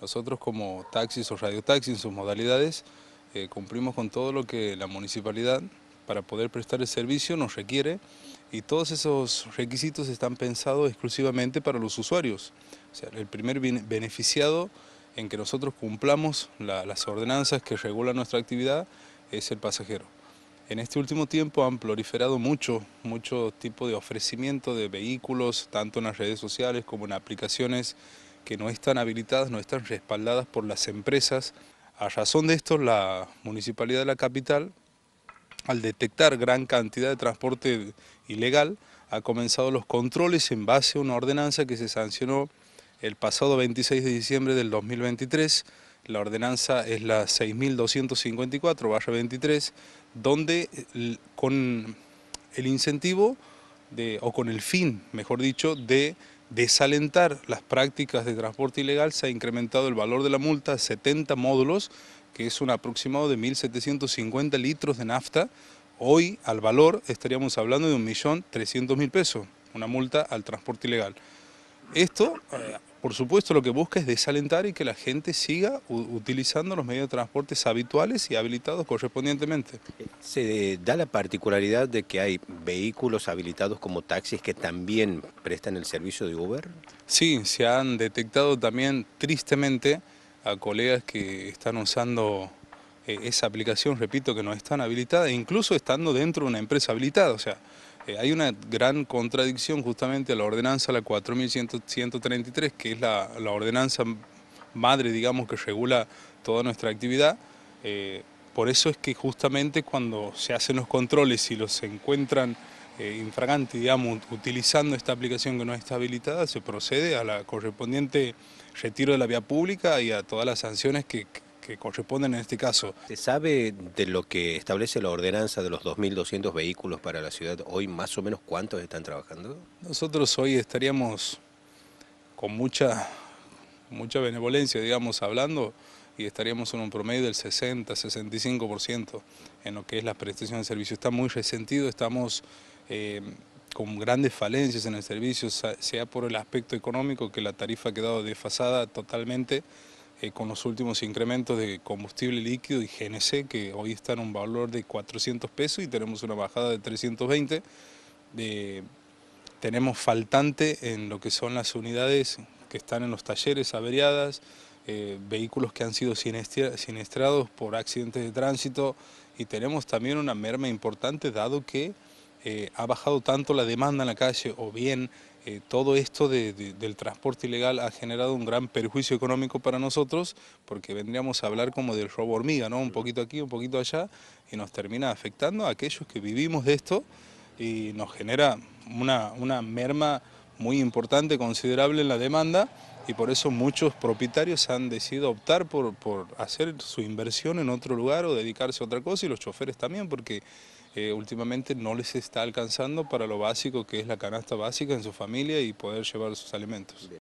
Nosotros como taxis o radiotaxis en sus modalidades eh, cumplimos con todo lo que la municipalidad para poder prestar el servicio nos requiere y todos esos requisitos están pensados exclusivamente para los usuarios. O sea, el primer beneficiado en que nosotros cumplamos las ordenanzas que regulan nuestra actividad es el pasajero. En este último tiempo han proliferado mucho, mucho tipo de ofrecimiento de vehículos, tanto en las redes sociales como en aplicaciones que no están habilitadas, no están respaldadas por las empresas. A razón de esto, la Municipalidad de la Capital, al detectar gran cantidad de transporte ilegal, ha comenzado los controles en base a una ordenanza que se sancionó el pasado 26 de diciembre del 2023. La ordenanza es la 6.254-23, donde eh, con el incentivo o con el fin, mejor dicho, de desalentar las prácticas de transporte ilegal, se ha incrementado el valor de la multa a 70 módulos, que es un aproximado de 1.750 litros de nafta. Hoy, al valor, estaríamos hablando de 1.300.000 pesos, una multa al transporte ilegal. Esto, eh, por supuesto, lo que busca es desalentar y que la gente siga utilizando los medios de transporte habituales y habilitados correspondientemente. Se da la particularidad de que hay vehículos habilitados como taxis que también prestan el servicio de Uber. Sí, se han detectado también tristemente a colegas que están usando eh, esa aplicación, repito, que no están habilitadas, incluso estando dentro de una empresa habilitada, o sea, eh, hay una gran contradicción justamente a la ordenanza, la 4133, que es la, ordenanza madre, digamos, que regula toda nuestra actividad. Eh, por eso es que justamente cuando se hacen los controles y los encuentran eh, infragantes, digamos, utilizando esta aplicación que no está habilitada, se procede a la correspondiente retiro de la vía pública y a todas las sanciones que, que corresponden en este caso. ¿Se sabe de lo que establece la ordenanza de los 2.200 vehículos para la ciudad hoy, más o menos cuántos están trabajando? Nosotros hoy estaríamos con mucha, mucha benevolencia, digamos, hablando y estaríamos en un promedio del 60-65% en lo que es la prestación de servicio. Está muy resentido, estamos... Eh, con grandes falencias en el servicio, sea por el aspecto económico, que la tarifa ha quedado desfasada totalmente, eh, con los últimos incrementos de combustible líquido y GNC, que hoy está en un valor de 400 pesos y tenemos una bajada de 320. Eh, tenemos faltante en lo que son las unidades que están en los talleres averiadas, eh, vehículos que han sido siniestrados por accidentes de tránsito y tenemos también una merma importante dado que eh, ha bajado tanto la demanda en la calle o bien eh, todo esto del transporte ilegal ha generado un gran perjuicio económico para nosotros porque vendríamos a hablar como del robo hormiga, ¿no? un poquito aquí, un poquito allá y nos termina afectando a aquellos que vivimos de esto y nos genera una, una merma muy importante, considerable en la demanda y por eso muchos propietarios han decidido optar por, por hacer su inversión en otro lugar o dedicarse a otra cosa y los choferes también porque eh, últimamente no les está alcanzando para lo básico que es la canasta básica en su familia y poder llevar sus alimentos.